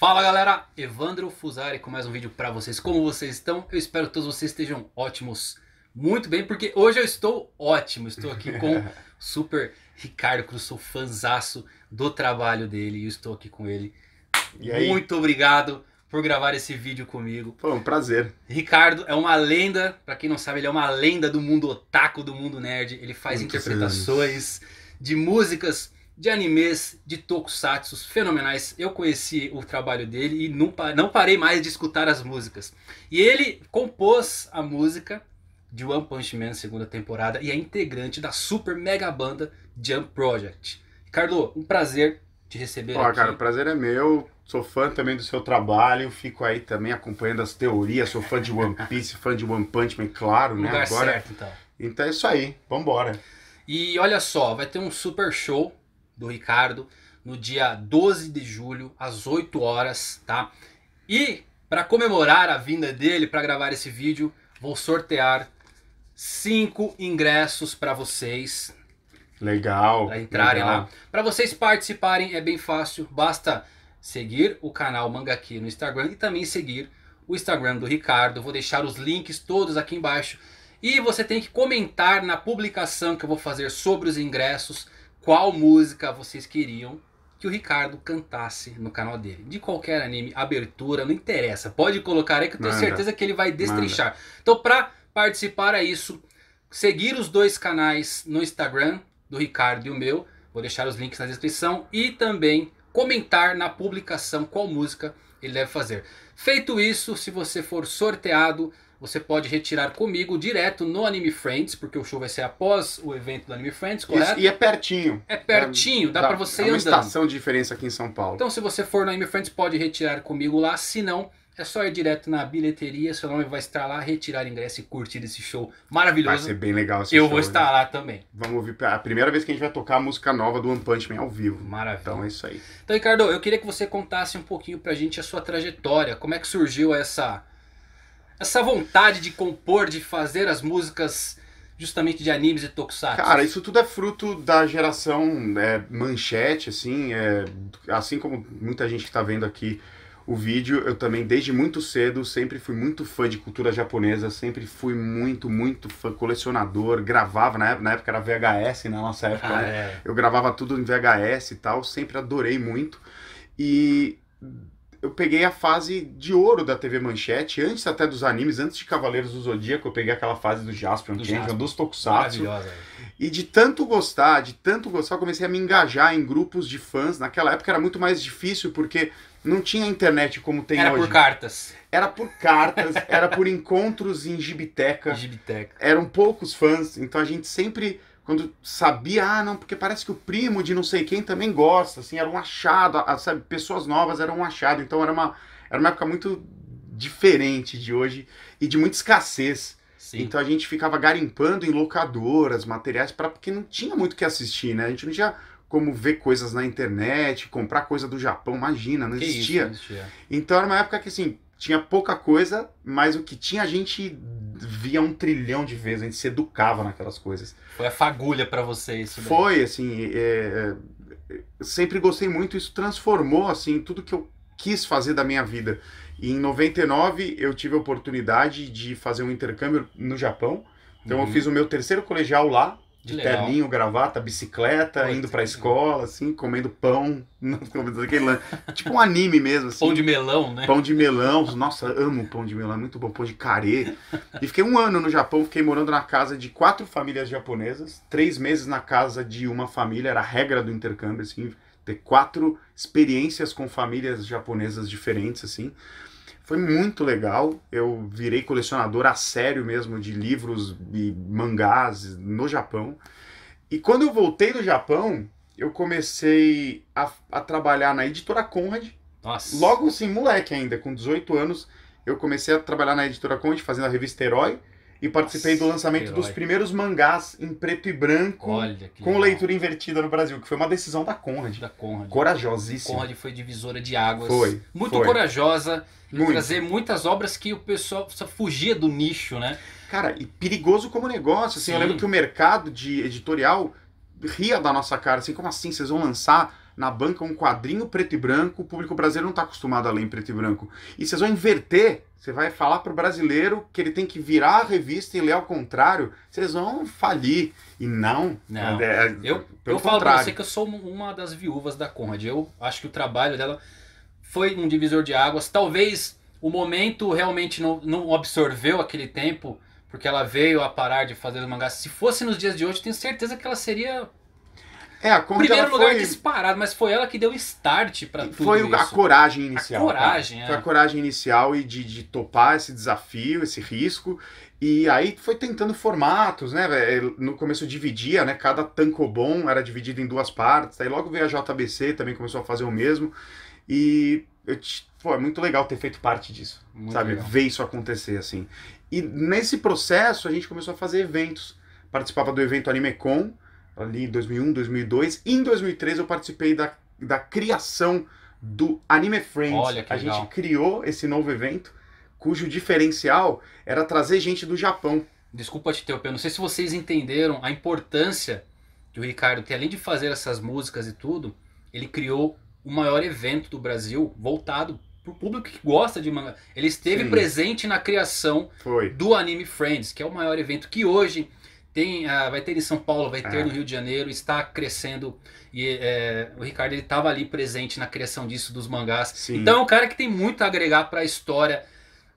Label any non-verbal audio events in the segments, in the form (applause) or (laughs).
Fala galera, Evandro Fusari com mais um vídeo para vocês. Como vocês estão? Eu espero que todos vocês estejam ótimos, muito bem, porque hoje eu estou ótimo. Estou aqui com (laughs) super Ricardo Cruz, sou fanzaço do trabalho dele e estou aqui com ele. Muito obrigado por gravar esse vídeo comigo. Foi é um prazer. Ricardo é uma lenda, para quem não sabe, ele é uma lenda do mundo otaku, do mundo nerd. Ele faz Muito interpretações de músicas, de animes, de tokusatsu fenomenais. Eu conheci o trabalho dele e não, não parei mais de escutar as músicas. E ele compôs a música de One Punch Man segunda temporada e é integrante da super mega banda Jump Project. Ricardo um prazer te receber Pô, aqui. cara, o prazer é meu. Sou fã também do seu trabalho, fico aí também acompanhando as teorias, sou fã de One Piece, fã de One Punch Man, claro, né? Lugar Agora. Certo, então. então é isso aí, vambora. E olha só, vai ter um super show do Ricardo no dia 12 de julho, às 8 horas, tá? E para comemorar a vinda dele para gravar esse vídeo, vou sortear cinco ingressos para vocês. Legal. Para entrarem legal. lá. Para vocês participarem é bem fácil, basta seguir o canal Mangaki no Instagram e também seguir o Instagram do Ricardo. Vou deixar os links todos aqui embaixo. E você tem que comentar na publicação que eu vou fazer sobre os ingressos qual música vocês queriam que o Ricardo cantasse no canal dele. De qualquer anime, abertura, não interessa. Pode colocar aí que eu tenho manda, certeza que ele vai destrinchar. Manda. Então, para participar é isso. Seguir os dois canais no Instagram, do Ricardo e o meu. Vou deixar os links na descrição. E também comentar na publicação qual música ele deve fazer. Feito isso, se você for sorteado, você pode retirar comigo direto no Anime Friends, porque o show vai ser após o evento do Anime Friends, correto? Isso, e é pertinho. É pertinho, é, dá, dá para você é uma andando. estação de diferença aqui em São Paulo. Então, se você for no Anime Friends, pode retirar comigo lá, se não, é só ir direto na bilheteria, seu nome vai estar lá, retirar ingresso e curtir esse show maravilhoso. Vai ser bem legal esse Eu show, vou né? estar né? lá também. Vamos ouvir a primeira vez que a gente vai tocar a música nova do One Punch Man ao vivo. Maravilha. Então é isso aí. Então, Ricardo, eu queria que você contasse um pouquinho pra gente a sua trajetória. Como é que surgiu essa essa vontade de compor, de fazer as músicas justamente de animes e tokusatsu? Cara, isso tudo é fruto da geração é, manchete, assim, é, assim como muita gente que tá vendo aqui o vídeo. Eu também, desde muito cedo, sempre fui muito fã de cultura japonesa, sempre fui muito, muito fã, colecionador, gravava, na época, na época era VHS, né, na nossa época, ah, né? é. eu gravava tudo em VHS e tal, sempre adorei muito. E eu peguei a fase de ouro da TV Manchete, antes até dos animes, antes de Cavaleiros do Zodíaco, eu peguei aquela fase do Jasper, do dos Tokusatsu. E de tanto gostar, de tanto gostar, eu comecei a me engajar em grupos de fãs. Naquela época era muito mais difícil, porque não tinha internet como tem era hoje. Era por cartas. Era por cartas, (laughs) era por encontros em gibiteca. Gibiteca. Eram poucos fãs, então a gente sempre, quando sabia, ah, não, porque parece que o primo de não sei quem também gosta, assim, era um achado, sabe? Pessoas novas eram um achado, então era uma, era uma época muito diferente de hoje e de muita escassez. Sim. Então a gente ficava garimpando em locadoras, materiais, para porque não tinha muito o que assistir, né? A gente não tinha como ver coisas na internet, comprar coisa do Japão, imagina, não existia. Isso, não existia. Então era uma época que assim, tinha pouca coisa, mas o que tinha a gente via um trilhão de vezes, a gente se educava naquelas coisas. Foi a fagulha para você isso daí. Foi, assim, é, é, é, sempre gostei muito, isso transformou, assim, tudo que eu quis fazer da minha vida. E em 99 eu tive a oportunidade de fazer um intercâmbio no Japão, então uhum. eu fiz o meu terceiro colegial lá, de Legal. terninho, gravata, bicicleta, Muito indo pra escola, assim, comendo pão, (laughs) tipo um anime mesmo, assim. Pão de melão, né? Pão de melão, nossa, amo pão de melão, é muito bom, pão de carê. E fiquei um ano no Japão, fiquei morando na casa de quatro famílias japonesas, três meses na casa de uma família, era a regra do intercâmbio, assim, ter quatro experiências com famílias japonesas diferentes, assim. Foi muito legal. Eu virei colecionador a sério mesmo de livros e mangás no Japão. E quando eu voltei do Japão, eu comecei a, a trabalhar na editora Conrad. Nossa. Logo assim, moleque ainda, com 18 anos, eu comecei a trabalhar na editora Conrad fazendo a revista Herói e participei Nossa, do lançamento dos primeiros mangás em preto e branco com legal. leitura invertida no Brasil, que foi uma decisão da Conrad. Da Conrad. Corajosíssima. Conrad foi divisora de águas. Foi. Muito foi. corajosa Muito. trazer muitas obras que o pessoal fugia do nicho, né? Cara, e perigoso como negócio. Assim, Sim. eu lembro que o mercado de editorial ria da nossa cara, assim, como assim vocês vão lançar na banca um quadrinho preto e branco, o público brasileiro não está acostumado a ler em preto e branco. E vocês vão inverter, você vai falar para o brasileiro que ele tem que virar a revista e ler ao contrário, vocês vão falir. E não, não. É, é, eu, eu falo para você que eu sou uma das viúvas da Conrad. Eu acho que o trabalho dela foi um divisor de águas. Talvez o momento realmente não, não absorveu aquele tempo, porque ela veio a parar de fazer os mangás. Se fosse nos dias de hoje, tenho certeza que ela seria é, a Conde Primeiro lugar foi... disparado, mas foi ela que deu start para tudo Foi isso. a coragem inicial. A coragem, é. Foi a é. coragem inicial e de, de topar esse desafio, esse risco. E aí foi tentando formatos, né? No começo dividia, né? Cada tancobon era dividido em duas partes. Aí logo veio a JBC, também começou a fazer o mesmo. E eu, pô, é muito legal ter feito parte disso, muito sabe? Legal. Ver isso acontecer, assim. E nesse processo a gente começou a fazer eventos. Participava do evento AnimeCon, ali em 2001, 2002. E em 2003 eu participei da, da criação do Anime Friends. Olha que A gente criou esse novo evento, cujo diferencial era trazer gente do Japão. Desculpa te eu não sei se vocês entenderam a importância que o Ricardo tem, além de fazer essas músicas e tudo, ele criou o maior evento do Brasil voltado pro público que gosta de manga. Ele esteve Sim. presente na criação Foi. do Anime Friends, que é o maior evento que hoje tem, ah, vai ter em São Paulo, vai ter é. no Rio de Janeiro, está crescendo. E é, o Ricardo ele estava ali presente na criação disso dos mangás. Sim. Então é um cara que tem muito a agregar para a história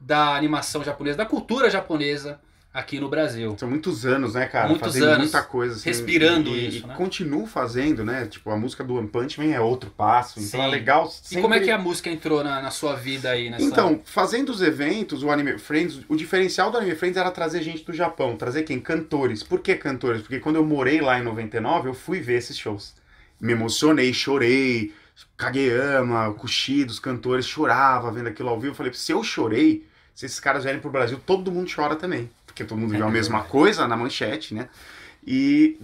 da animação japonesa, da cultura japonesa aqui no Brasil. São muitos anos, né, cara? Muitos fazendo anos. Muita coisa. Assim, respirando e, isso. E né? continuo fazendo, né? Tipo, a música do One Punch Man é outro passo. Sim. Então é legal. Sempre... E como é que a música entrou na, na sua vida aí? Nessa... Então, fazendo os eventos, o Anime Friends, o diferencial do Anime Friends era trazer gente do Japão, trazer quem? Cantores. Por que cantores? Porque quando eu morei lá em 99, eu fui ver esses shows. Me emocionei, chorei. Kageyama, o Kushi dos cantores chorava vendo aquilo ao vivo. Eu falei, se eu chorei, se esses caras vierem pro Brasil, todo mundo chora também porque todo mundo viu a é mesma coisa na manchete, né? E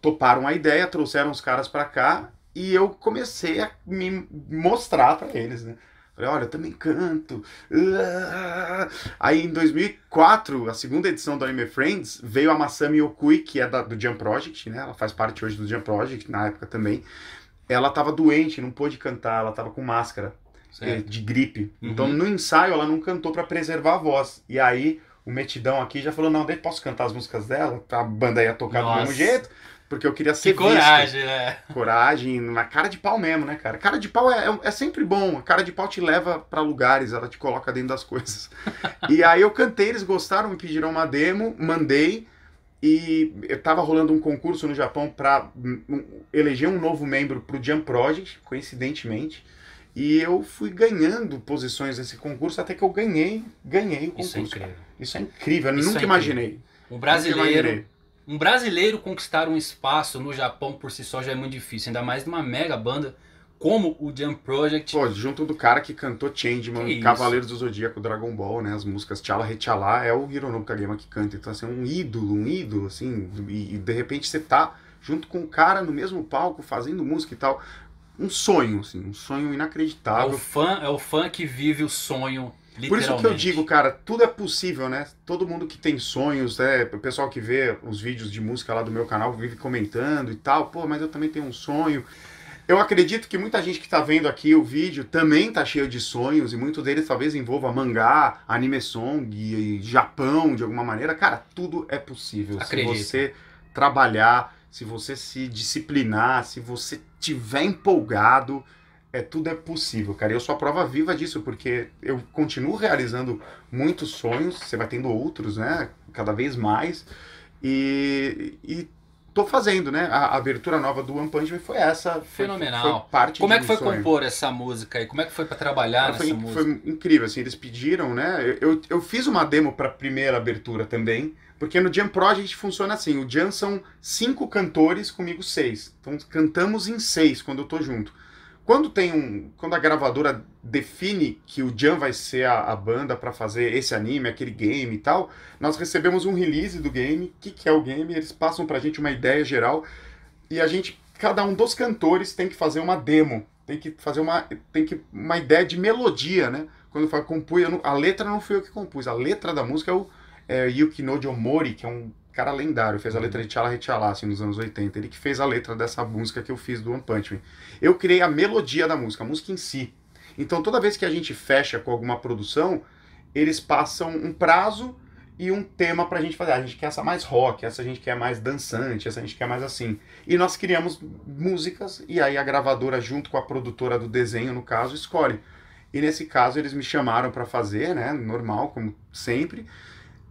toparam a ideia, trouxeram os caras para cá e eu comecei a me mostrar para eles, né? Falei, olha, eu também canto. Uh! Aí em 2004, a segunda edição do Anime Friends, veio a Masami Okui, que é da, do Jump Project, né? Ela faz parte hoje do Jump Project, na época também. Ela tava doente, não pôde cantar, ela tava com máscara eh, de gripe. Então, uhum. Então no ensaio ela não cantou para preservar a voz. E aí o Metidão aqui já falou, não, daí posso cantar as músicas dela, a banda ia tocar Nossa. do mesmo jeito, porque eu queria ser Que visto. coragem, né? Coragem, na cara de pau mesmo, né, cara? Cara de pau é, é, é sempre bom, a cara de pau te leva para lugares, ela te coloca dentro das coisas. (laughs) e aí eu cantei, eles gostaram, me pediram uma demo, mandei, e eu tava rolando um concurso no Japão para eleger um novo membro pro Jam Project, coincidentemente, e eu fui ganhando posições nesse concurso até que eu ganhei, ganhei o concurso. Isso é incrível. Isso é incrível, eu Isso nunca é incrível. imaginei. brasileiro, imaginei. um brasileiro conquistar um espaço no Japão por si só já é muito difícil, ainda mais de uma mega banda como o Jump Project. Pô, junto do cara que cantou Changeman, que Cavaleiros do Zodíaco, Dragon Ball, né? As músicas Tchala Rechalá é o Hironobu Kagema que canta. Então, assim, é um ídolo, um ídolo, assim, e, e de repente você tá junto com o cara no mesmo palco fazendo música e tal um sonho, assim, um sonho inacreditável. É o fã, é o fã que vive o sonho. Literalmente. Por isso que eu digo, cara, tudo é possível, né? Todo mundo que tem sonhos, né? O pessoal que vê os vídeos de música lá do meu canal vive comentando e tal. Pô, mas eu também tenho um sonho. Eu acredito que muita gente que está vendo aqui o vídeo também tá cheio de sonhos e muito deles talvez envolva mangá, anime song e Japão de alguma maneira. Cara, tudo é possível acredito. se você trabalhar se você se disciplinar, se você tiver empolgado, é tudo é possível, cara. E eu sou a prova viva disso, porque eu continuo realizando muitos sonhos, você vai tendo outros, né? Cada vez mais. E, e tô fazendo, né? A, a abertura nova do One Punch Man foi essa. Fenomenal. Foi, foi parte Como é que foi sonho. compor essa música aí? Como é que foi para trabalhar Cara, nessa foi, música? Foi incrível, assim, eles pediram, né? Eu, eu, eu fiz uma demo para primeira abertura também, porque no Jam Project funciona assim: o Jam são cinco cantores, comigo seis. Então cantamos em seis quando eu tô junto. Quando tem um. Quando a gravadora define que o Jam vai ser a, a banda para fazer esse anime, aquele game e tal, nós recebemos um release do game. O que, que é o game? Eles passam pra gente uma ideia geral. E a gente, cada um dos cantores tem que fazer uma demo. Tem que fazer uma. Tem que. uma ideia de melodia, né? Quando eu falo compus, a letra não fui eu que compus, a letra da música é o é, Yukinojo Mori, que é um cara lendário, fez a letra de Tchala Retchala, assim, nos anos 80. Ele que fez a letra dessa música que eu fiz do One Punch Man. Eu criei a melodia da música, a música em si. Então, toda vez que a gente fecha com alguma produção, eles passam um prazo e um tema pra gente fazer. Ah, a gente quer essa mais rock, essa a gente quer mais dançante, essa a gente quer mais assim. E nós criamos músicas e aí a gravadora, junto com a produtora do desenho, no caso, escolhe. E nesse caso eles me chamaram para fazer, né? Normal, como sempre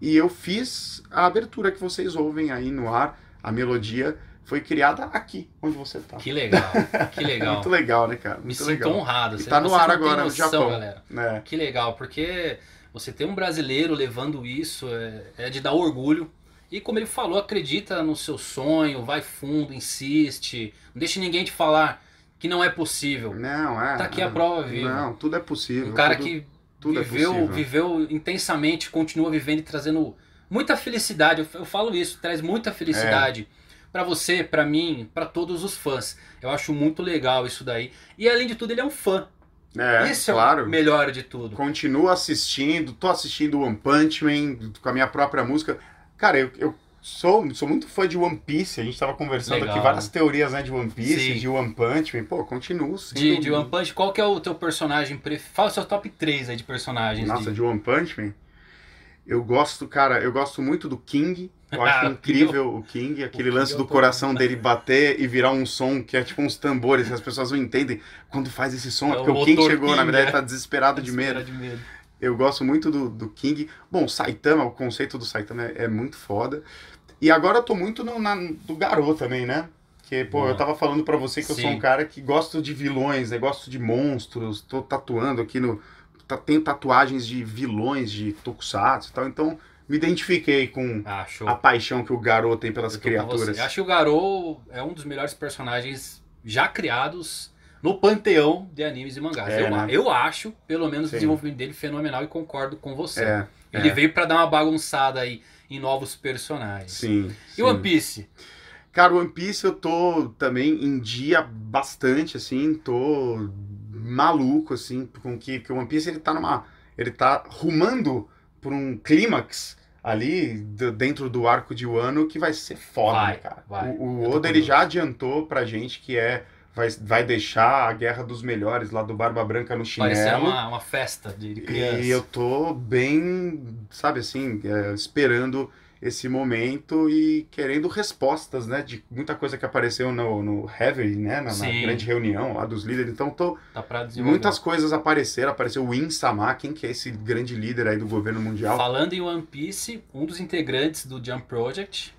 e eu fiz a abertura que vocês ouvem aí no ar, a melodia foi criada aqui, onde você tá. Que legal, que (laughs) legal. Muito legal, né, cara? Muito Me sinto legal. honrado. Você, tá no ar agora noção, no Japão. Galera. É. Que legal, porque você tem um brasileiro levando isso, é, é de dar orgulho. E como ele falou, acredita no seu sonho, vai fundo, insiste, não deixe ninguém te falar que não é possível. Não, é. Tá aqui a prova viva. Não, tudo é possível. cara tudo... que tudo é viveu, é viveu intensamente, continua vivendo e trazendo muita felicidade. Eu, eu falo isso, traz muita felicidade é. para você, para mim, para todos os fãs. Eu acho muito legal isso daí. E além de tudo, ele é um fã. É, Esse claro. é o melhor de tudo. Continuo assistindo, tô assistindo One Punch Man com a minha própria música. Cara, eu, eu Sou, sou muito fã de One Piece. A gente tava conversando Legal. aqui várias teorias né, de One Piece, Sim. de One Punch Man. Pô, continuo. De, de, One Punch, qual que é o teu personagem preferido? Fala o seu top 3 aí de personagens. Nossa, de, de One Punch Man? Eu gosto, cara, eu gosto muito do King. Eu acho incrível (laughs) ah, o King, aquele é o King lance é do coração dele bater e virar um som que é tipo uns tambores, que as pessoas não entendem quando faz esse som, é, é porque o King chegou, King, na verdade, é. tá desesperado, tá desesperado de, medo. de medo. Eu gosto muito do, do King. Bom, Saitama, o conceito do Saitama é, é muito foda. E agora eu tô muito no, na, do garoto também, né? Porque, pô, eu tava falando para você que Sim. eu sou um cara que gosto de vilões, né? Gosto de monstros, tô tatuando aqui no. tenho tatuagens de vilões de Tokusatsu e tal, então me identifiquei com ah, a paixão que o garoto tem pelas eu criaturas. Eu acho que o garoto é um dos melhores personagens já criados no panteão de animes e mangás. É, eu, né? eu, acho, pelo menos, Sim. o desenvolvimento dele fenomenal e concordo com você. É, Ele é. veio para dar uma bagunçada aí em novos personagens. Sim. E sim. One Piece? Cara, One Piece eu tô também em dia bastante, assim, tô maluco, assim, com que, que o One Piece ele tá numa. Ele tá rumando por um clímax ali dentro do arco de Wano que vai ser foda, vai, cara. Vai. O, o Oda ele já adiantou pra gente que é vai, vai deixar a Guerra dos Melhores lá do Barba Branca no chinelo. Parece uma, uma festa de criança. E eu tô bem, sabe assim, é, esperando esse momento e querendo respostas, né? De muita coisa que apareceu no, no Heavy, né? Na, na grande reunião lá dos líderes. Então, tô, tá muitas coisas apareceram. Apareceu o Insama, quem que é esse grande líder aí do governo mundial. Falando em One Piece, um dos integrantes do Jump Project,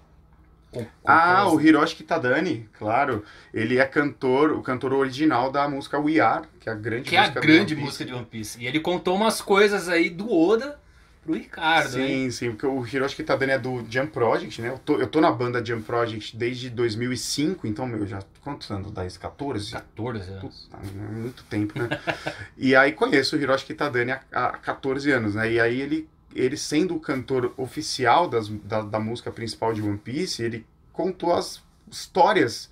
ah, o Hiroshi Kitadani, claro. Ele é cantor, o cantor original da música We Are, que é a grande que música. é a grande de música de One Piece. E ele contou umas coisas aí do Oda pro Ricardo. Sim, né? sim, porque o Hiroshi Kitadani é do Jump Project, né? Eu tô, eu tô na banda Jump Project desde 2005, então, meu, já. Quantos anos 14? 14 anos. Puta, é muito tempo, né? (laughs) e aí conheço o Hiroshi Kitadani há, há 14 anos, né? E aí ele ele sendo o cantor oficial das, da, da música principal de One Piece, ele contou as histórias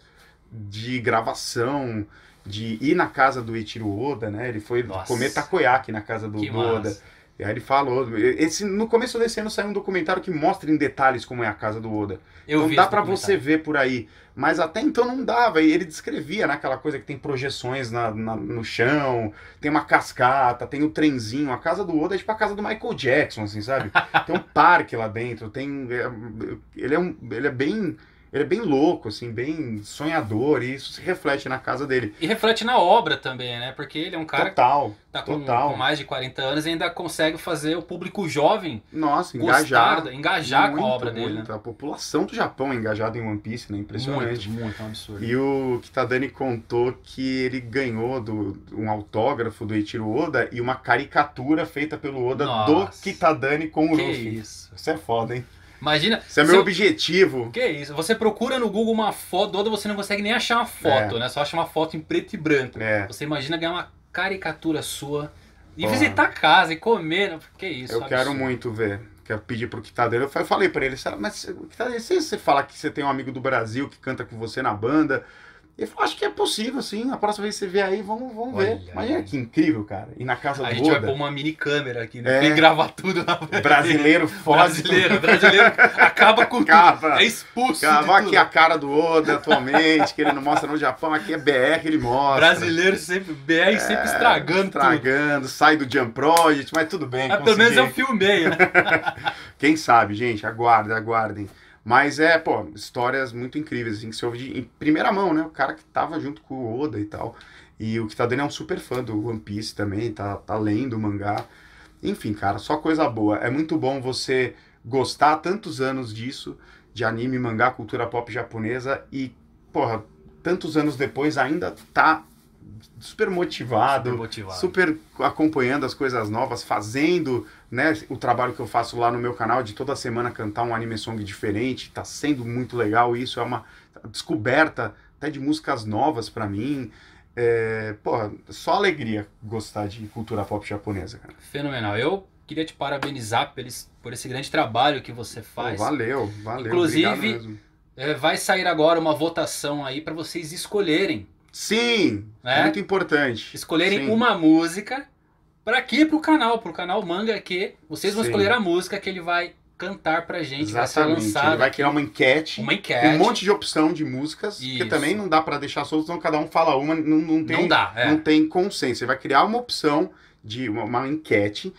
de gravação, de ir na casa do Ichiro Oda, né? Ele foi Nossa. comer takoyaki na casa do, do Oda. E aí ele falou, esse, no começo desse ano saiu um documentário que mostra em detalhes como é a casa do Oda. Eu então dá para você ver por aí, mas até então não dava. E ele descrevia naquela né, coisa que tem projeções na, na, no chão, tem uma cascata, tem o um trenzinho. A casa do Oda é tipo a casa do Michael Jackson, assim, sabe? Tem um (laughs) parque lá dentro, tem é, ele é, um, ele é bem ele é bem louco, assim, bem sonhador, e isso se reflete na casa dele. E reflete na obra também, né? Porque ele é um cara total, que tá com, total. com mais de 40 anos e ainda consegue fazer o público jovem Nossa, engajar, gostar, engajar muito, com a obra muito, dele. Né? A população do Japão é engajada em One Piece, né? Impressionante. Muito, muito, é um absurdo. E o Kitadani tá contou que ele ganhou do, um autógrafo do Ichiro Oda e uma caricatura feita pelo Oda Nossa, do Kitadani tá com o que Luffy. Isso. isso é foda, hein? Imagina. Isso é meu objetivo. Que isso? Você procura no Google uma foto, toda você não consegue nem achar uma foto, é. né? Só acha uma foto em preto e branco. É. Você imagina ganhar uma caricatura sua e Porra. visitar a casa e comer. Não... Né? Que isso? Eu absurdo. quero muito ver. Quero pedir pro Quitadeiro. Eu falei para ele, mas Quitadeiro, se você fala que você tem um amigo do Brasil que canta com você na banda. Ele falou, acho que é possível, sim. A próxima vez que você vê aí, vamos, vamos Olha ver. Imagina que incrível, cara. E na casa a do A gente Oda, vai pôr uma mini câmera aqui, né? É... E gravar tudo na Brasileiro (laughs) foda. Brasileiro, brasileiro acaba com acaba, tudo. É expulso. Gravar aqui a cara do Oda atualmente, que ele não mostra no Japão, aqui é BR, ele mostra. Brasileiro sempre, BR é, sempre estragando. Estragando, tudo. sai do Jump Project, mas tudo bem. Mas é, pelo menos eu filmei, né? (laughs) Quem sabe, gente, aguardem, aguardem. Mas é, pô, histórias muito incríveis, assim, que se ouve de, em primeira mão, né? O cara que tava junto com o Oda e tal. E o Kitadani tá é um super fã do One Piece também, tá, tá lendo o mangá. Enfim, cara, só coisa boa. É muito bom você gostar tantos anos disso, de anime, mangá, cultura pop japonesa e, porra, tantos anos depois ainda tá super motivado, super, motivado. super acompanhando as coisas novas, fazendo né, o trabalho que eu faço lá no meu canal de toda semana cantar um anime song diferente, tá sendo muito legal isso, é uma descoberta até de músicas novas para mim. É, porra, só alegria gostar de cultura pop japonesa, cara. Fenomenal. Eu queria te parabenizar por esse, por esse grande trabalho que você faz. Pô, valeu, valeu. Inclusive, é, vai sair agora uma votação aí para vocês escolherem. Sim, né? muito importante. Escolherem Sim. uma música Pra quê? Pro canal, pro canal Manga, que vocês vão Sim. escolher a música que ele vai cantar pra gente, Exatamente. vai ser lançado. Ele vai criar uma enquete, uma enquete. um monte de opção de músicas, Isso. que também não dá para deixar solto, então cada um fala uma, não, não tem, não, dá, é. não tem consenso. Ele vai criar uma opção de uma, uma enquete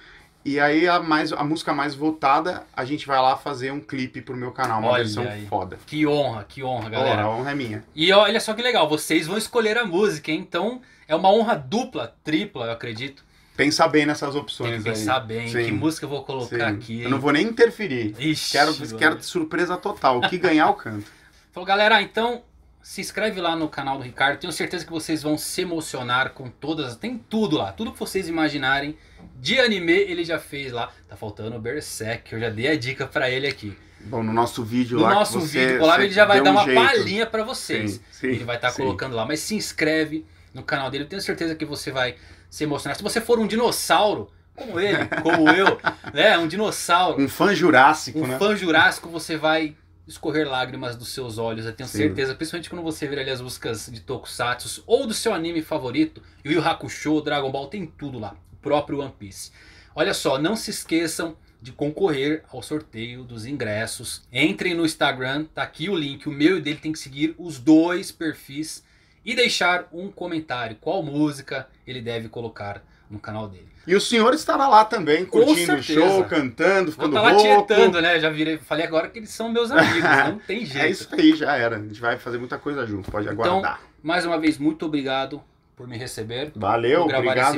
e aí a, mais, a música mais votada, a gente vai lá fazer um clipe pro meu canal, uma olha versão aí. foda. Que honra, que honra, galera. Olha, a honra é minha. E olha só que legal, vocês vão escolher a música, hein? então é uma honra dupla, tripla, eu acredito pensar bem nessas opções Tem que pensar aí. bem, Sim. que música eu vou colocar Sim. aqui. Eu não vou nem interferir. Ixi, quero, quero surpresa total. O que ganhar, o canto. Falou, (laughs) então, galera, então se inscreve lá no canal do Ricardo. Tenho certeza que vocês vão se emocionar com todas. Tem tudo lá, tudo que vocês imaginarem de anime ele já fez lá. Tá faltando o Berserk, eu já dei a dica para ele aqui. Bom, no nosso vídeo no lá. No nosso vídeo lá ele já vai dar uma jeito. palhinha para vocês. Sim, sim, ele vai estar tá colocando lá. Mas se inscreve no canal dele. tenho certeza que você vai se emocionar. Se você for um dinossauro, como ele, como eu, (laughs) né? Um dinossauro. Um fã jurássico, um né? Um fã jurássico, você vai escorrer lágrimas dos seus olhos, eu tenho Sim. certeza. Principalmente quando você ver ali as músicas de Tokusatsu ou do seu anime favorito, Yu Yu Hakusho, Dragon Ball, tem tudo lá. O próprio One Piece. Olha só, não se esqueçam de concorrer ao sorteio dos ingressos. Entrem no Instagram, tá aqui o link, o meu e o dele tem que seguir os dois perfis e deixar um comentário qual música ele deve colocar no canal dele. E o senhor estará lá também, curtindo o show, cantando, ficando louco. Vou estar tietando, né? Já virei, falei agora que eles são meus amigos, (laughs) não tem jeito. É isso aí, já era. A gente vai fazer muita coisa junto, pode então, aguardar. Então, mais uma vez, muito obrigado por me receber. Valeu, obrigado. Obrigado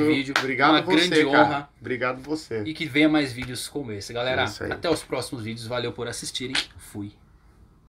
uma você, grande cara. honra. Obrigado você. E que venha mais vídeos como esse, galera. É até os próximos vídeos. Valeu por assistirem. Fui.